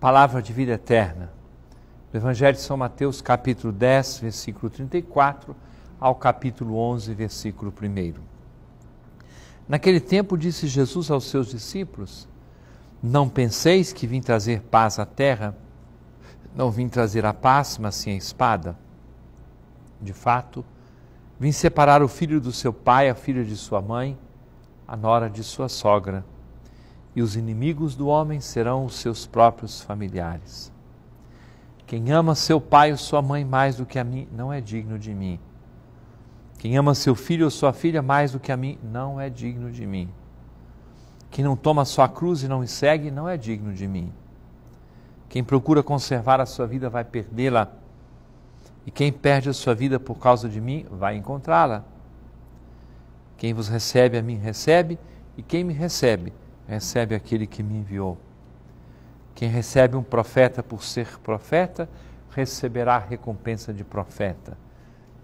palavra de vida eterna. Do Evangelho de São Mateus, capítulo 10, versículo 34, ao capítulo 11, versículo 1. Naquele tempo disse Jesus aos seus discípulos: Não penseis que vim trazer paz à terra. Não vim trazer a paz, mas sim a espada. De fato, vim separar o filho do seu pai, a filha de sua mãe, a nora de sua sogra e os inimigos do homem serão os seus próprios familiares. Quem ama seu pai ou sua mãe mais do que a mim não é digno de mim. Quem ama seu filho ou sua filha mais do que a mim não é digno de mim. Quem não toma sua cruz e não me segue não é digno de mim. Quem procura conservar a sua vida vai perdê-la, e quem perde a sua vida por causa de mim vai encontrá-la. Quem vos recebe a mim recebe, e quem me recebe recebe aquele que me enviou. Quem recebe um profeta por ser profeta, receberá a recompensa de profeta.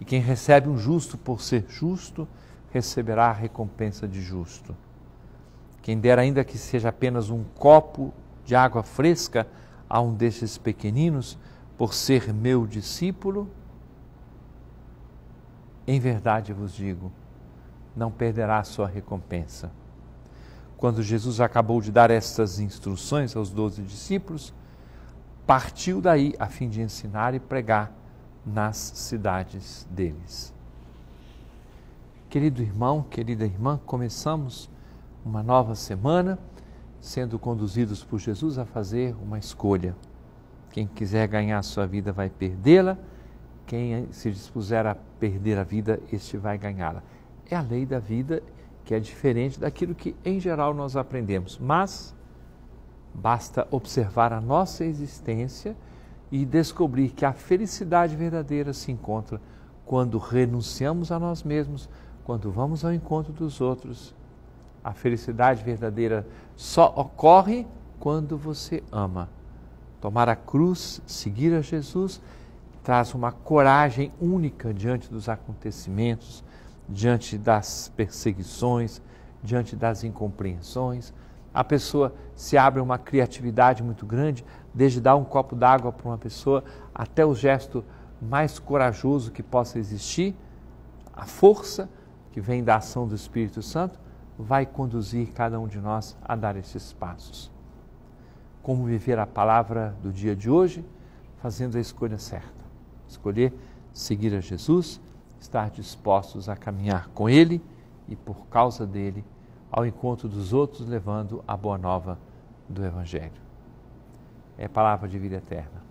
E quem recebe um justo por ser justo, receberá a recompensa de justo. Quem der, ainda que seja apenas um copo de água fresca a um destes pequeninos, por ser meu discípulo, em verdade vos digo, não perderá sua recompensa quando Jesus acabou de dar estas instruções aos doze discípulos, partiu daí a fim de ensinar e pregar nas cidades deles. Querido irmão, querida irmã, começamos uma nova semana sendo conduzidos por Jesus a fazer uma escolha. Quem quiser ganhar a sua vida vai perdê-la, quem se dispuser a perder a vida, este vai ganhá-la. É a lei da vida que é diferente daquilo que em geral nós aprendemos. Mas basta observar a nossa existência e descobrir que a felicidade verdadeira se encontra quando renunciamos a nós mesmos, quando vamos ao encontro dos outros. A felicidade verdadeira só ocorre quando você ama. Tomar a cruz, seguir a Jesus, traz uma coragem única diante dos acontecimentos, diante das perseguições, diante das incompreensões. A pessoa se abre uma criatividade muito grande, desde dar um copo d'água para uma pessoa até o gesto mais corajoso que possa existir, a força que vem da ação do Espírito Santo vai conduzir cada um de nós a dar esses passos. Como viver a palavra do dia de hoje? Fazendo a escolha certa. Escolher seguir a Jesus estar dispostos a caminhar com Ele e, por causa dele, ao encontro dos outros, levando a boa nova do Evangelho. É palavra de vida eterna.